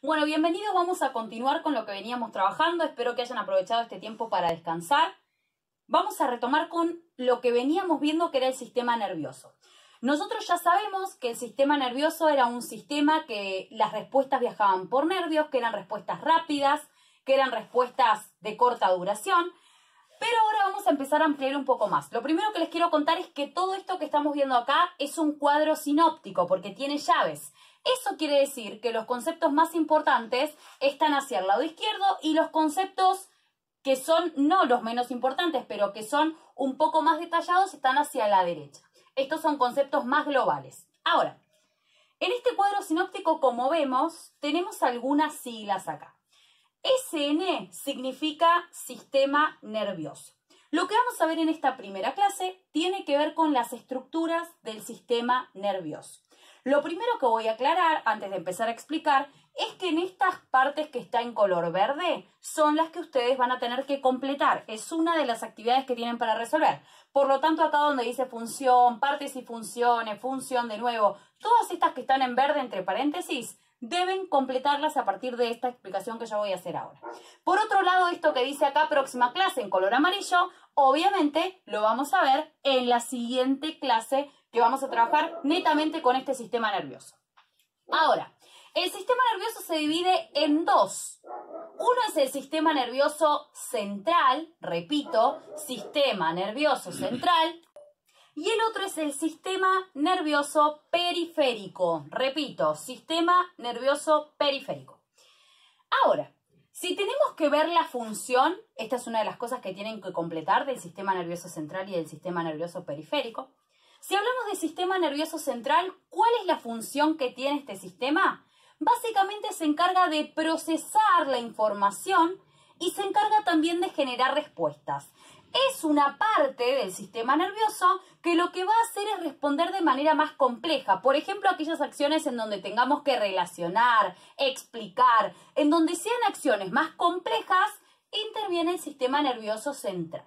Bueno, bienvenidos, vamos a continuar con lo que veníamos trabajando, espero que hayan aprovechado este tiempo para descansar. Vamos a retomar con lo que veníamos viendo que era el sistema nervioso. Nosotros ya sabemos que el sistema nervioso era un sistema que las respuestas viajaban por nervios, que eran respuestas rápidas, que eran respuestas de corta duración, pero ahora vamos a empezar a ampliar un poco más. Lo primero que les quiero contar es que todo esto que estamos viendo acá es un cuadro sinóptico, porque tiene llaves. Eso quiere decir que los conceptos más importantes están hacia el lado izquierdo y los conceptos que son no los menos importantes, pero que son un poco más detallados, están hacia la derecha. Estos son conceptos más globales. Ahora, en este cuadro sinóptico, como vemos, tenemos algunas siglas acá. SN significa sistema nervioso. Lo que vamos a ver en esta primera clase tiene que ver con las estructuras del sistema nervioso. Lo primero que voy a aclarar antes de empezar a explicar es que en estas partes que está en color verde son las que ustedes van a tener que completar. Es una de las actividades que tienen para resolver. Por lo tanto, acá donde dice función, partes y funciones, función de nuevo, todas estas que están en verde entre paréntesis, deben completarlas a partir de esta explicación que yo voy a hacer ahora. Por otro lado, esto que dice acá próxima clase en color amarillo, obviamente lo vamos a ver en la siguiente clase que vamos a trabajar netamente con este sistema nervioso. Ahora, el sistema nervioso se divide en dos. Uno es el sistema nervioso central, repito, sistema nervioso central, y el otro es el sistema nervioso periférico. Repito, sistema nervioso periférico. Ahora, si tenemos que ver la función, esta es una de las cosas que tienen que completar del sistema nervioso central y del sistema nervioso periférico, si hablamos de sistema nervioso central, ¿cuál es la función que tiene este sistema? Básicamente se encarga de procesar la información y se encarga también de generar respuestas. Es una parte del sistema nervioso que lo que va a hacer es responder de manera más compleja. Por ejemplo, aquellas acciones en donde tengamos que relacionar, explicar, en donde sean acciones más complejas, interviene el sistema nervioso central.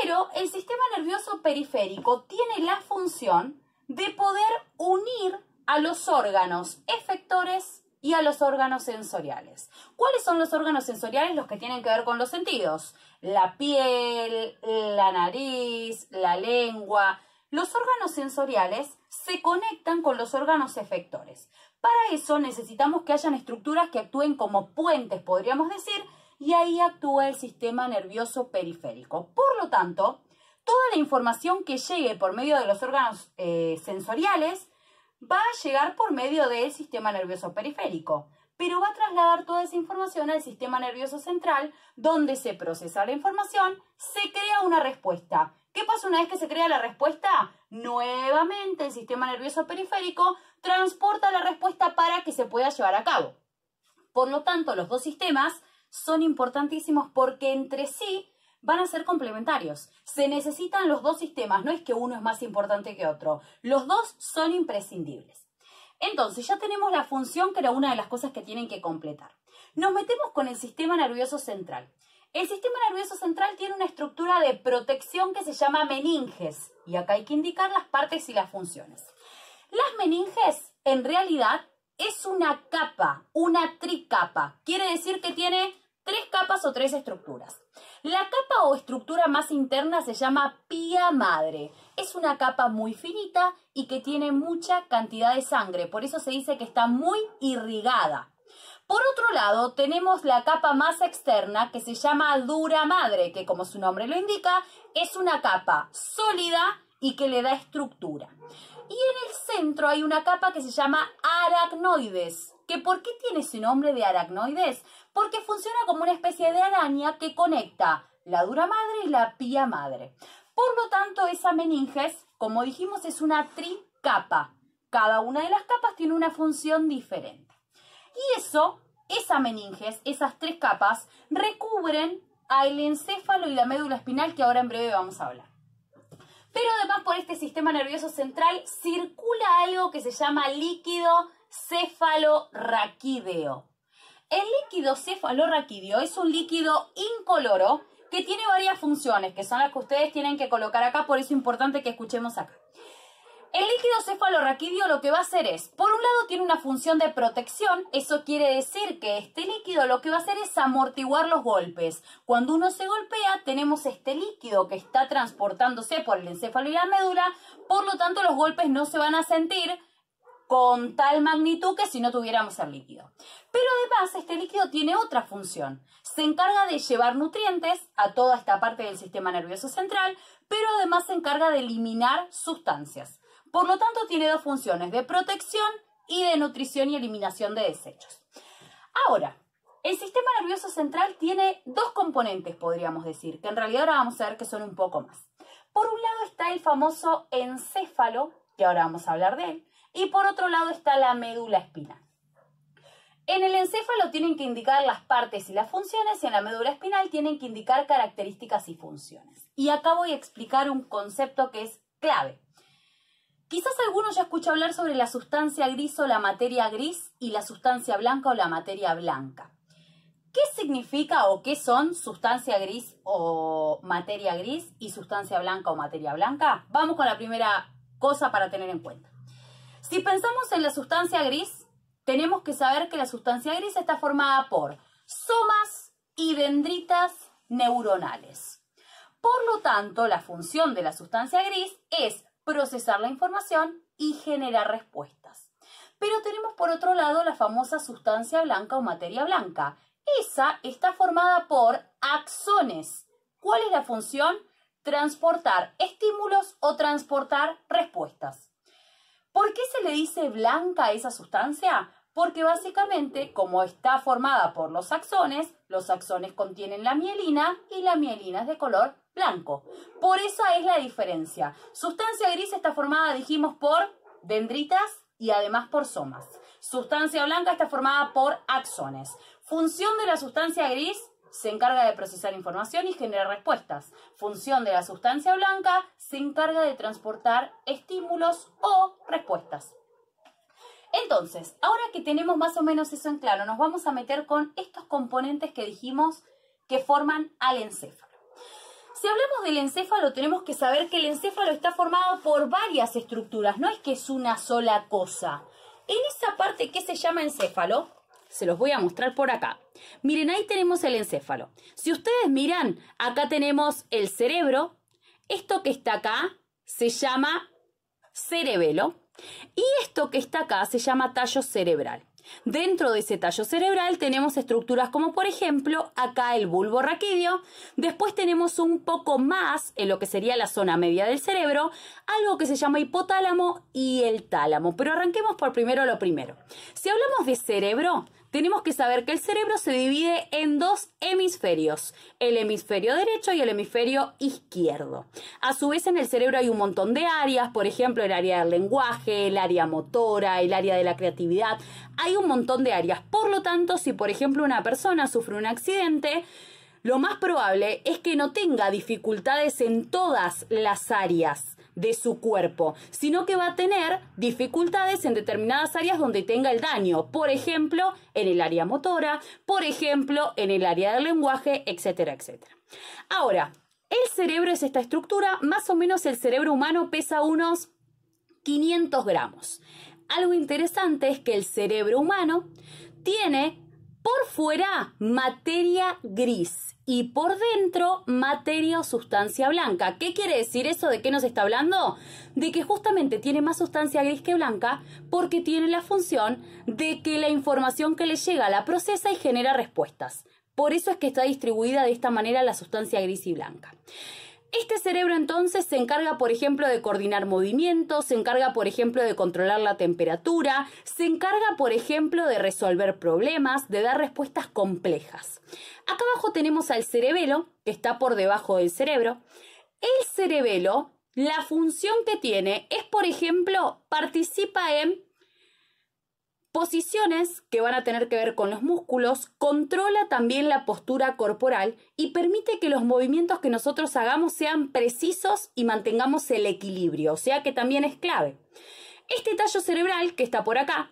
Pero el sistema nervioso periférico tiene la función de poder unir a los órganos efectores y a los órganos sensoriales. ¿Cuáles son los órganos sensoriales los que tienen que ver con los sentidos? La piel, la nariz, la lengua. Los órganos sensoriales se conectan con los órganos efectores. Para eso necesitamos que hayan estructuras que actúen como puentes, podríamos decir, y ahí actúa el sistema nervioso periférico. Por lo tanto, toda la información que llegue por medio de los órganos eh, sensoriales va a llegar por medio del sistema nervioso periférico, pero va a trasladar toda esa información al sistema nervioso central, donde se procesa la información, se crea una respuesta. ¿Qué pasa una vez que se crea la respuesta? Nuevamente el sistema nervioso periférico transporta la respuesta para que se pueda llevar a cabo. Por lo tanto, los dos sistemas son importantísimos porque entre sí van a ser complementarios. Se necesitan los dos sistemas, no es que uno es más importante que otro. Los dos son imprescindibles. Entonces, ya tenemos la función que era una de las cosas que tienen que completar. Nos metemos con el sistema nervioso central. El sistema nervioso central tiene una estructura de protección que se llama meninges, y acá hay que indicar las partes y las funciones. Las meninges, en realidad, es una capa, una tricapa. Quiere decir que tiene tres capas o tres estructuras. La capa o estructura más interna se llama pía madre. Es una capa muy finita y que tiene mucha cantidad de sangre, por eso se dice que está muy irrigada. Por otro lado, tenemos la capa más externa que se llama dura madre, que como su nombre lo indica, es una capa sólida y que le da estructura. Y en el centro hay una capa que se llama aracnoides. ¿Que ¿Por qué tiene ese nombre de aracnoides? porque funciona como una especie de araña que conecta la dura madre y la pía madre. Por lo tanto, esa meninges, como dijimos, es una tricapa. Cada una de las capas tiene una función diferente. Y eso, esa meninges, esas tres capas, recubren al encéfalo y la médula espinal que ahora en breve vamos a hablar. Pero además por este sistema nervioso central circula algo que se llama líquido cefalorraquídeo. El líquido cefalorraquídeo es un líquido incoloro que tiene varias funciones, que son las que ustedes tienen que colocar acá, por eso es importante que escuchemos acá. El líquido cefalorraquídeo lo que va a hacer es, por un lado tiene una función de protección, eso quiere decir que este líquido lo que va a hacer es amortiguar los golpes. Cuando uno se golpea, tenemos este líquido que está transportándose por el encéfalo y la médula, por lo tanto los golpes no se van a sentir, con tal magnitud que si no tuviéramos el líquido. Pero además este líquido tiene otra función. Se encarga de llevar nutrientes a toda esta parte del sistema nervioso central, pero además se encarga de eliminar sustancias. Por lo tanto tiene dos funciones, de protección y de nutrición y eliminación de desechos. Ahora, el sistema nervioso central tiene dos componentes, podríamos decir, que en realidad ahora vamos a ver que son un poco más. Por un lado está el famoso encéfalo, que ahora vamos a hablar de él, y por otro lado está la médula espinal. En el encéfalo tienen que indicar las partes y las funciones y en la médula espinal tienen que indicar características y funciones. Y acá voy a explicar un concepto que es clave. Quizás algunos ya escuchó hablar sobre la sustancia gris o la materia gris y la sustancia blanca o la materia blanca. ¿Qué significa o qué son sustancia gris o materia gris y sustancia blanca o materia blanca? Vamos con la primera cosa para tener en cuenta. Si pensamos en la sustancia gris, tenemos que saber que la sustancia gris está formada por somas y dendritas neuronales. Por lo tanto, la función de la sustancia gris es procesar la información y generar respuestas. Pero tenemos por otro lado la famosa sustancia blanca o materia blanca. Esa está formada por axones. ¿Cuál es la función? Transportar estímulos o transportar respuestas. ¿Por qué se le dice blanca a esa sustancia? Porque básicamente, como está formada por los axones, los axones contienen la mielina y la mielina es de color blanco. Por eso es la diferencia. Sustancia gris está formada, dijimos, por dendritas y además por somas. Sustancia blanca está formada por axones. Función de la sustancia gris, se encarga de procesar información y generar respuestas. Función de la sustancia blanca se encarga de transportar estímulos o respuestas. Entonces, ahora que tenemos más o menos eso en claro, nos vamos a meter con estos componentes que dijimos que forman al encéfalo. Si hablamos del encéfalo, tenemos que saber que el encéfalo está formado por varias estructuras, no es que es una sola cosa. En esa parte que se llama encéfalo, se los voy a mostrar por acá. Miren, ahí tenemos el encéfalo. Si ustedes miran, acá tenemos el cerebro. Esto que está acá se llama cerebelo. Y esto que está acá se llama tallo cerebral. Dentro de ese tallo cerebral tenemos estructuras como por ejemplo acá el bulbo raquídeo, después tenemos un poco más en lo que sería la zona media del cerebro, algo que se llama hipotálamo y el tálamo. Pero arranquemos por primero lo primero. Si hablamos de cerebro, tenemos que saber que el cerebro se divide en dos hemisferios, el hemisferio derecho y el hemisferio izquierdo. A su vez en el cerebro hay un montón de áreas, por ejemplo el área del lenguaje, el área motora, el área de la creatividad, hay un montón de áreas. Por lo tanto, si por ejemplo una persona sufre un accidente, lo más probable es que no tenga dificultades en todas las áreas de su cuerpo, sino que va a tener dificultades en determinadas áreas donde tenga el daño, por ejemplo, en el área motora, por ejemplo, en el área del lenguaje, etcétera, etcétera. Ahora, el cerebro es esta estructura, más o menos el cerebro humano pesa unos 500 gramos. Algo interesante es que el cerebro humano tiene por fuera, materia gris y por dentro, materia o sustancia blanca. ¿Qué quiere decir eso? ¿De qué nos está hablando? De que justamente tiene más sustancia gris que blanca porque tiene la función de que la información que le llega la procesa y genera respuestas. Por eso es que está distribuida de esta manera la sustancia gris y blanca. Este cerebro entonces se encarga, por ejemplo, de coordinar movimientos, se encarga, por ejemplo, de controlar la temperatura, se encarga, por ejemplo, de resolver problemas, de dar respuestas complejas. Acá abajo tenemos al cerebelo, que está por debajo del cerebro. El cerebelo, la función que tiene es, por ejemplo, participa en Posiciones que van a tener que ver con los músculos, controla también la postura corporal y permite que los movimientos que nosotros hagamos sean precisos y mantengamos el equilibrio, o sea que también es clave. Este tallo cerebral que está por acá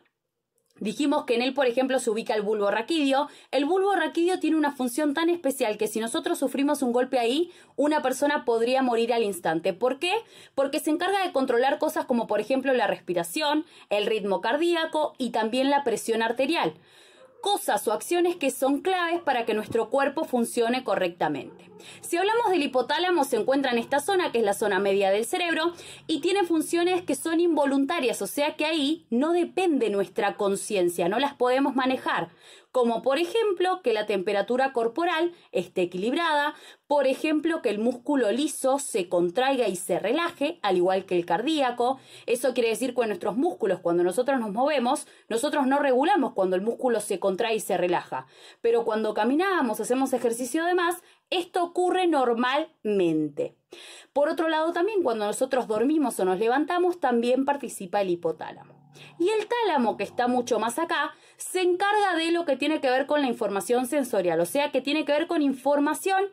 Dijimos que en él, por ejemplo, se ubica el bulbo raquídeo. El bulbo raquídeo tiene una función tan especial que si nosotros sufrimos un golpe ahí, una persona podría morir al instante. ¿Por qué? Porque se encarga de controlar cosas como, por ejemplo, la respiración, el ritmo cardíaco y también la presión arterial cosas o acciones que son claves para que nuestro cuerpo funcione correctamente. Si hablamos del hipotálamo, se encuentra en esta zona, que es la zona media del cerebro, y tiene funciones que son involuntarias, o sea que ahí no depende nuestra conciencia, no las podemos manejar como por ejemplo que la temperatura corporal esté equilibrada, por ejemplo que el músculo liso se contraiga y se relaje, al igual que el cardíaco. Eso quiere decir que nuestros músculos, cuando nosotros nos movemos, nosotros no regulamos cuando el músculo se contrae y se relaja, pero cuando caminamos, hacemos ejercicio de más, esto ocurre normalmente. Por otro lado, también cuando nosotros dormimos o nos levantamos, también participa el hipotálamo. Y el tálamo, que está mucho más acá, se encarga de lo que tiene que ver con la información sensorial, o sea, que tiene que ver con información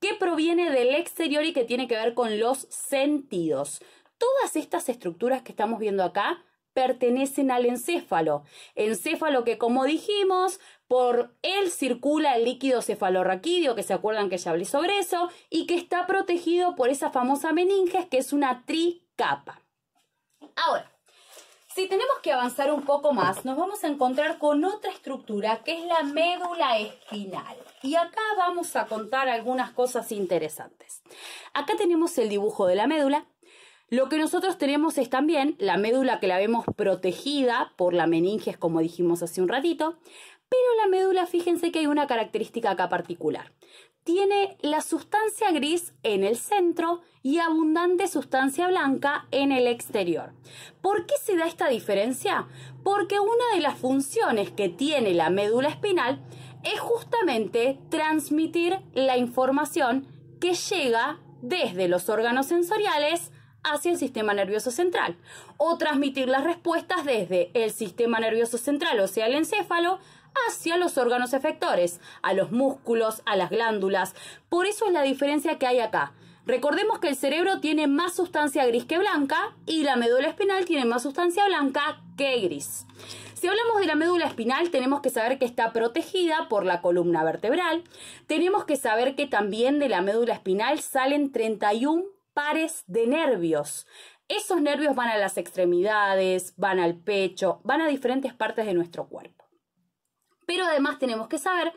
que proviene del exterior y que tiene que ver con los sentidos. Todas estas estructuras que estamos viendo acá pertenecen al encéfalo. Encéfalo que, como dijimos, por él circula el líquido cefalorraquídeo, que se acuerdan que ya hablé sobre eso, y que está protegido por esa famosa meninges, que es una tricapa. Ahora, si tenemos que avanzar un poco más, nos vamos a encontrar con otra estructura que es la médula espinal. Y acá vamos a contar algunas cosas interesantes. Acá tenemos el dibujo de la médula. Lo que nosotros tenemos es también la médula que la vemos protegida por la meninges, como dijimos hace un ratito. Pero la médula, fíjense que hay una característica acá particular tiene la sustancia gris en el centro y abundante sustancia blanca en el exterior. ¿Por qué se da esta diferencia? Porque una de las funciones que tiene la médula espinal es justamente transmitir la información que llega desde los órganos sensoriales hacia el sistema nervioso central o transmitir las respuestas desde el sistema nervioso central, o sea, el encéfalo, hacia los órganos efectores, a los músculos, a las glándulas. Por eso es la diferencia que hay acá. Recordemos que el cerebro tiene más sustancia gris que blanca y la médula espinal tiene más sustancia blanca que gris. Si hablamos de la médula espinal, tenemos que saber que está protegida por la columna vertebral. Tenemos que saber que también de la médula espinal salen 31 pares de nervios. Esos nervios van a las extremidades, van al pecho, van a diferentes partes de nuestro cuerpo. Pero además tenemos que saber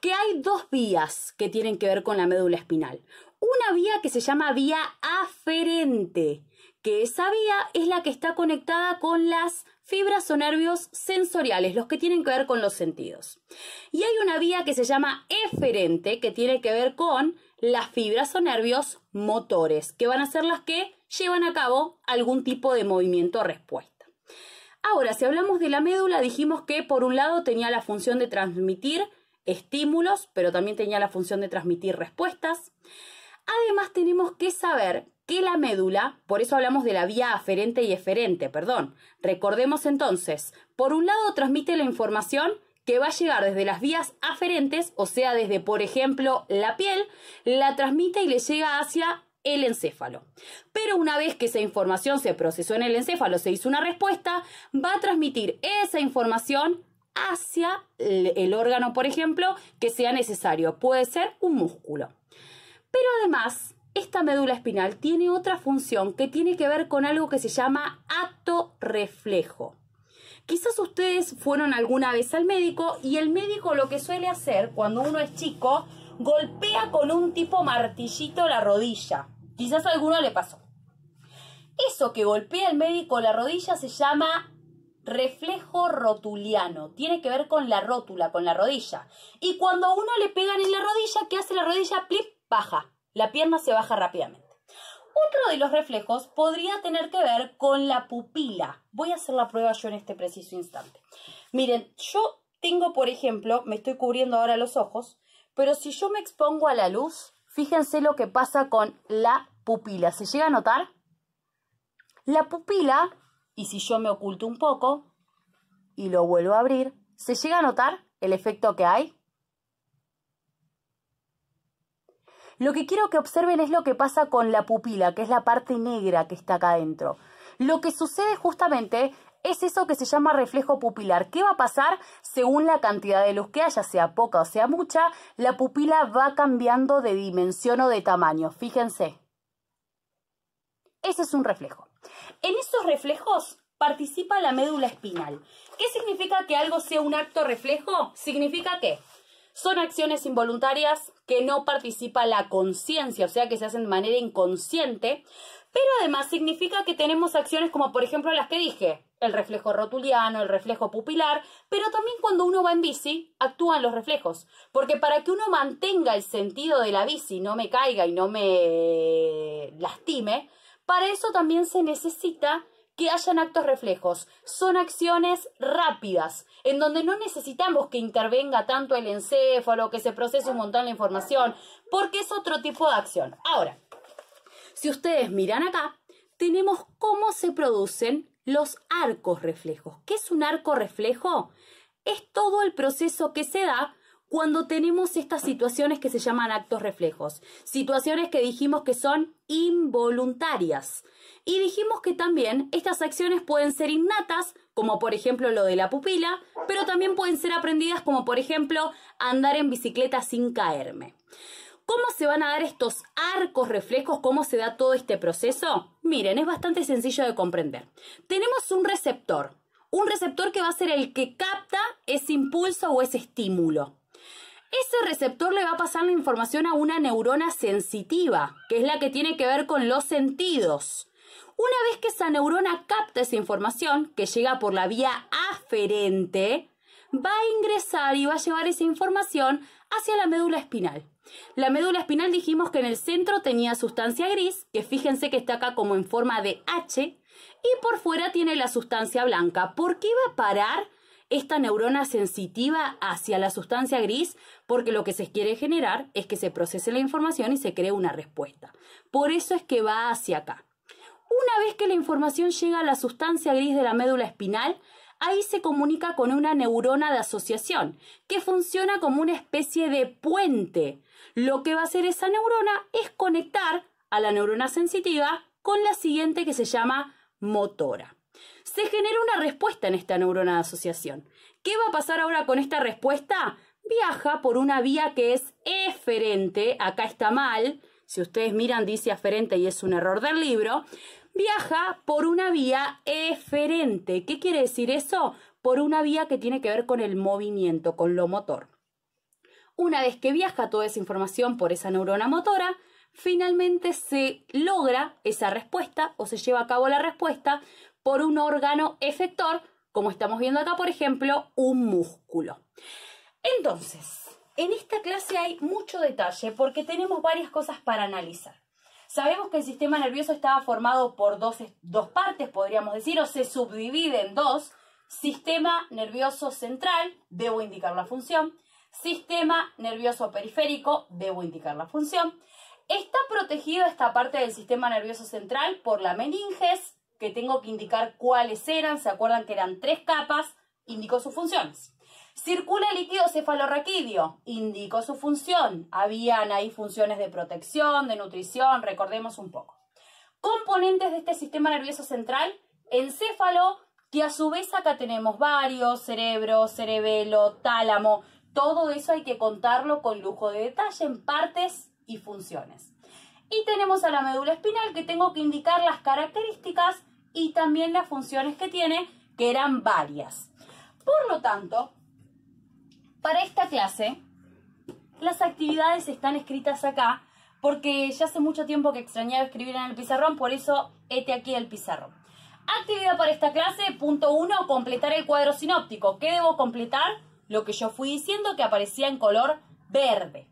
que hay dos vías que tienen que ver con la médula espinal. Una vía que se llama vía aferente, que esa vía es la que está conectada con las fibras o nervios sensoriales, los que tienen que ver con los sentidos. Y hay una vía que se llama eferente, que tiene que ver con las fibras o nervios motores, que van a ser las que llevan a cabo algún tipo de movimiento o respuesta. Ahora, si hablamos de la médula, dijimos que por un lado tenía la función de transmitir estímulos, pero también tenía la función de transmitir respuestas. Además, tenemos que saber que la médula, por eso hablamos de la vía aferente y eferente, perdón. Recordemos entonces, por un lado transmite la información que va a llegar desde las vías aferentes, o sea, desde, por ejemplo, la piel, la transmite y le llega hacia el encéfalo. Pero una vez que esa información se procesó en el encéfalo, se hizo una respuesta, va a transmitir esa información hacia el órgano, por ejemplo, que sea necesario. Puede ser un músculo. Pero además, esta médula espinal tiene otra función que tiene que ver con algo que se llama acto reflejo. Quizás ustedes fueron alguna vez al médico y el médico lo que suele hacer cuando uno es chico, golpea con un tipo martillito la rodilla Quizás a alguno le pasó. Eso que golpea el médico la rodilla se llama reflejo rotuliano. Tiene que ver con la rótula, con la rodilla. Y cuando a uno le pegan en la rodilla, ¿qué hace la rodilla? Plip, baja. La pierna se baja rápidamente. Otro de los reflejos podría tener que ver con la pupila. Voy a hacer la prueba yo en este preciso instante. Miren, yo tengo, por ejemplo, me estoy cubriendo ahora los ojos, pero si yo me expongo a la luz, Fíjense lo que pasa con la pupila. ¿Se llega a notar? La pupila, y si yo me oculto un poco y lo vuelvo a abrir, ¿se llega a notar el efecto que hay? Lo que quiero que observen es lo que pasa con la pupila, que es la parte negra que está acá adentro. Lo que sucede justamente es eso que se llama reflejo pupilar. ¿Qué va a pasar? Según la cantidad de luz que haya, sea poca o sea mucha, la pupila va cambiando de dimensión o de tamaño. Fíjense. Ese es un reflejo. En esos reflejos participa la médula espinal. ¿Qué significa que algo sea un acto reflejo? Significa que son acciones involuntarias que no participa la conciencia, o sea que se hacen de manera inconsciente, pero además significa que tenemos acciones como por ejemplo las que dije, el reflejo rotuliano, el reflejo pupilar, pero también cuando uno va en bici, actúan los reflejos, porque para que uno mantenga el sentido de la bici, no me caiga y no me lastime, para eso también se necesita que hayan actos reflejos. Son acciones rápidas, en donde no necesitamos que intervenga tanto el encéfalo, que se procese un montón la información, porque es otro tipo de acción. Ahora, si ustedes miran acá, tenemos cómo se producen los arcos reflejos. ¿Qué es un arco reflejo? Es todo el proceso que se da cuando tenemos estas situaciones que se llaman actos reflejos, situaciones que dijimos que son involuntarias. Y dijimos que también estas acciones pueden ser innatas, como por ejemplo lo de la pupila, pero también pueden ser aprendidas, como por ejemplo andar en bicicleta sin caerme. ¿Cómo se van a dar estos arcos reflejos? ¿Cómo se da todo este proceso? Miren, es bastante sencillo de comprender. Tenemos un receptor, un receptor que va a ser el que capta ese impulso o ese estímulo. Ese receptor le va a pasar la información a una neurona sensitiva, que es la que tiene que ver con los sentidos. Una vez que esa neurona capta esa información, que llega por la vía aferente, va a ingresar y va a llevar esa información hacia la médula espinal. La médula espinal dijimos que en el centro tenía sustancia gris, que fíjense que está acá como en forma de H, y por fuera tiene la sustancia blanca. ¿Por qué va a parar esta neurona sensitiva hacia la sustancia gris? Porque lo que se quiere generar es que se procese la información y se cree una respuesta. Por eso es que va hacia acá. Una vez que la información llega a la sustancia gris de la médula espinal, ahí se comunica con una neurona de asociación, que funciona como una especie de puente. Lo que va a hacer esa neurona es conectar a la neurona sensitiva con la siguiente que se llama motora. Se genera una respuesta en esta neurona de asociación. ¿Qué va a pasar ahora con esta respuesta? Viaja por una vía que es eferente, acá está mal, si ustedes miran dice aferente y es un error del libro, viaja por una vía eferente. ¿Qué quiere decir eso? Por una vía que tiene que ver con el movimiento, con lo motor. Una vez que viaja toda esa información por esa neurona motora, finalmente se logra esa respuesta o se lleva a cabo la respuesta por un órgano efector, como estamos viendo acá, por ejemplo, un músculo. Entonces, en esta clase hay mucho detalle porque tenemos varias cosas para analizar. Sabemos que el sistema nervioso estaba formado por dos, partes, podríamos decir, o se subdivide en dos. Sistema nervioso central, debo indicar la función. Sistema nervioso periférico, debo indicar la función. Está protegida esta parte del sistema nervioso central por la meninges, que tengo que indicar cuáles eran. ¿Se acuerdan que eran tres capas? Indicó sus funciones. Circula el líquido cefalorraquídeo, indicó su función. Habían ahí funciones de protección, de nutrición, recordemos un poco. Componentes de este sistema nervioso central, encéfalo, que a su vez acá tenemos varios, cerebro, cerebelo, tálamo, todo eso hay que contarlo con lujo de detalle en partes y funciones. Y tenemos a la médula espinal que tengo que indicar las características y también las funciones que tiene, que eran varias. Por lo tanto, para esta clase, las actividades están escritas acá porque ya hace mucho tiempo que extrañaba escribir en el pizarrón, por eso este aquí el pizarrón. Actividad para esta clase, punto 1, completar el cuadro sinóptico. ¿Qué debo completar? Lo que yo fui diciendo que aparecía en color verde.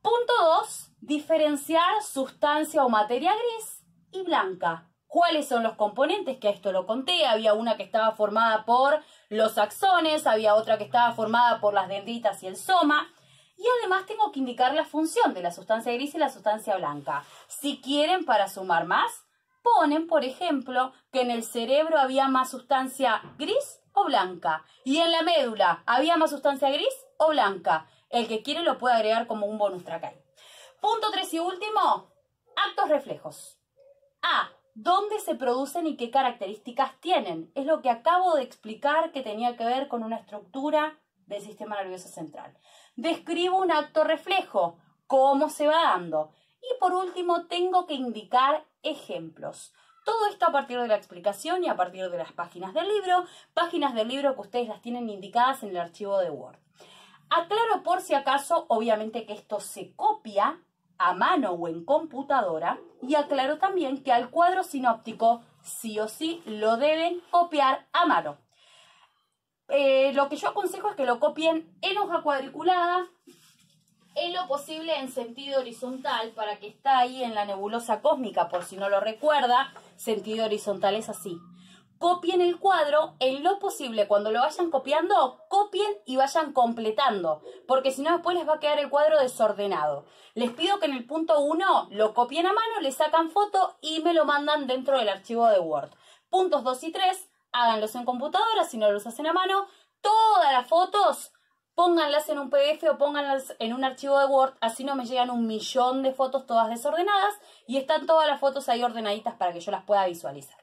Punto 2, diferenciar sustancia o materia gris y blanca cuáles son los componentes, que a esto lo conté, había una que estaba formada por los axones, había otra que estaba formada por las dendritas y el soma, y además tengo que indicar la función de la sustancia gris y la sustancia blanca. Si quieren para sumar más, ponen, por ejemplo, que en el cerebro había más sustancia gris o blanca, y en la médula había más sustancia gris o blanca. El que quiere lo puede agregar como un bonus track Punto tres y último, actos reflejos. A dónde se producen y qué características tienen. Es lo que acabo de explicar que tenía que ver con una estructura del sistema nervioso central. Describo un acto reflejo, cómo se va dando. Y por último, tengo que indicar ejemplos. Todo esto a partir de la explicación y a partir de las páginas del libro, páginas del libro que ustedes las tienen indicadas en el archivo de Word. Aclaro por si acaso, obviamente que esto se copia a mano o en computadora. Y aclaró también que al cuadro sinóptico sí o sí lo deben copiar a mano. Eh, lo que yo aconsejo es que lo copien en hoja cuadriculada, en lo posible en sentido horizontal, para que está ahí en la nebulosa cósmica, por si no lo recuerda, sentido horizontal es así copien el cuadro en lo posible. Cuando lo vayan copiando, copien y vayan completando, porque si no después les va a quedar el cuadro desordenado. Les pido que en el punto 1 lo copien a mano, le sacan foto y me lo mandan dentro del archivo de Word. Puntos 2 y 3, háganlos en computadora, si no los hacen a mano. Todas las fotos, pónganlas en un PDF o pónganlas en un archivo de Word, así no me llegan un millón de fotos todas desordenadas y están todas las fotos ahí ordenaditas para que yo las pueda visualizar.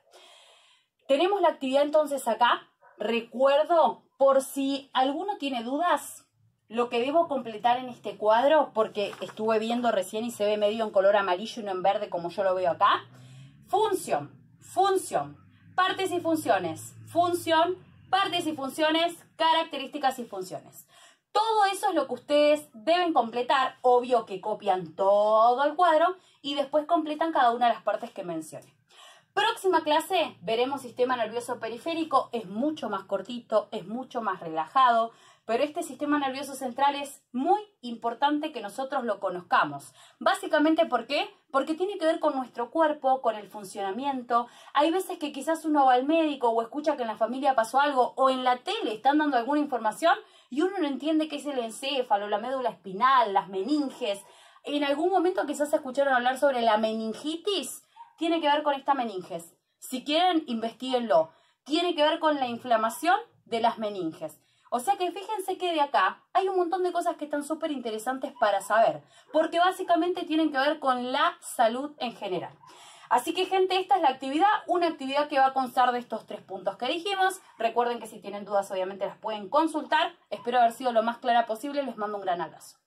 Tenemos la actividad entonces acá. Recuerdo, por si alguno tiene dudas, lo que debo completar en este cuadro, porque estuve viendo recién y se ve medio en color amarillo y no en verde como yo lo veo acá. Función, función, partes y funciones, función, partes y funciones, características y funciones. Todo eso es lo que ustedes deben completar, obvio que copian todo el cuadro y después completan cada una de las partes que mencioné. Próxima clase veremos sistema nervioso periférico, es mucho más cortito, es mucho más relajado, pero este sistema nervioso central es muy importante que nosotros lo conozcamos. Básicamente, ¿por qué? Porque tiene que ver con nuestro cuerpo, con el funcionamiento. Hay veces que quizás uno va al médico o escucha que en la familia pasó algo o en la tele están dando alguna información y uno no entiende qué es el encéfalo, la médula espinal, las meninges. En algún momento quizás escucharon hablar sobre la meningitis tiene que ver con esta meninges. Si quieren, investiguenlo. Tiene que ver con la inflamación de las meninges. O sea que fíjense que de acá hay un montón de cosas que están súper interesantes para saber, porque básicamente tienen que ver con la salud en general. Así que gente, esta es la actividad, una actividad que va a constar de estos tres puntos que dijimos. Recuerden que si tienen dudas obviamente las pueden consultar. Espero haber sido lo más clara posible, les mando un gran abrazo.